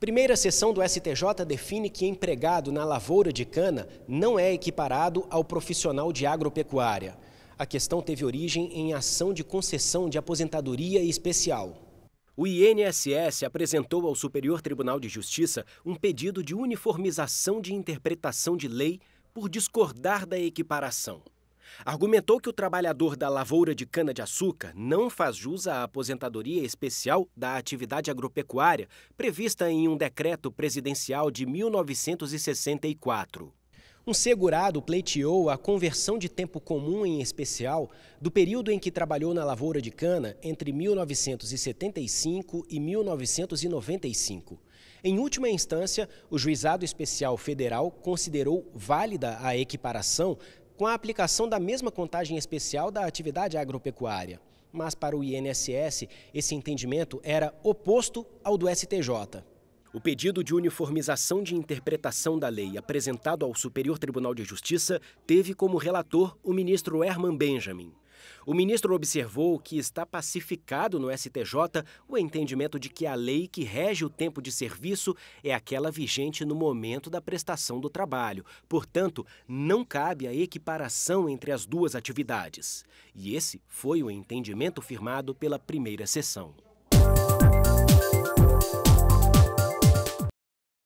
Primeira sessão do STJ define que empregado na lavoura de cana não é equiparado ao profissional de agropecuária. A questão teve origem em ação de concessão de aposentadoria especial. O INSS apresentou ao Superior Tribunal de Justiça um pedido de uniformização de interpretação de lei por discordar da equiparação argumentou que o trabalhador da lavoura de cana-de-açúcar não faz jus à aposentadoria especial da atividade agropecuária prevista em um decreto presidencial de 1964. Um segurado pleiteou a conversão de tempo comum em especial do período em que trabalhou na lavoura de cana entre 1975 e 1995. Em última instância, o Juizado Especial Federal considerou válida a equiparação com a aplicação da mesma contagem especial da atividade agropecuária. Mas para o INSS, esse entendimento era oposto ao do STJ. O pedido de uniformização de interpretação da lei apresentado ao Superior Tribunal de Justiça teve como relator o ministro Herman Benjamin. O ministro observou que está pacificado no STJ o entendimento de que a lei que rege o tempo de serviço é aquela vigente no momento da prestação do trabalho. Portanto, não cabe a equiparação entre as duas atividades. E esse foi o entendimento firmado pela primeira sessão.